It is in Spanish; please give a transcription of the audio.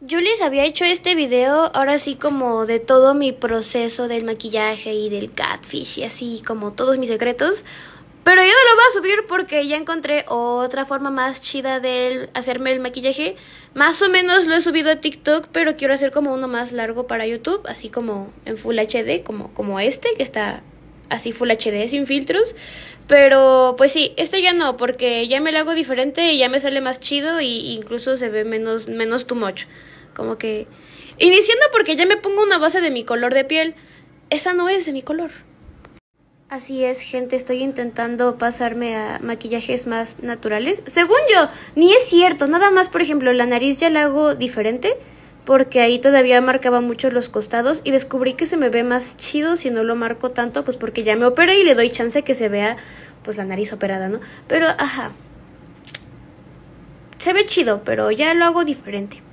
Yo les había hecho este video ahora sí como de todo mi proceso del maquillaje y del catfish y así como todos mis secretos. Pero yo no lo voy a subir porque ya encontré otra forma más chida de hacerme el maquillaje. Más o menos lo he subido a TikTok, pero quiero hacer como uno más largo para YouTube, así como en Full HD, como, como este que está así Full HD sin filtros. Pero pues sí, este ya no, porque ya me lo hago diferente y ya me sale más chido y incluso se ve menos, menos too much. Como que... Iniciando porque ya me pongo una base de mi color de piel. Esa no es de mi color. Así es, gente, estoy intentando pasarme a maquillajes más naturales. Según yo, ni es cierto, nada más, por ejemplo, la nariz ya la hago diferente porque ahí todavía marcaba mucho los costados y descubrí que se me ve más chido si no lo marco tanto, pues porque ya me operé y le doy chance que se vea pues la nariz operada, ¿no? Pero, ajá, se ve chido, pero ya lo hago diferente.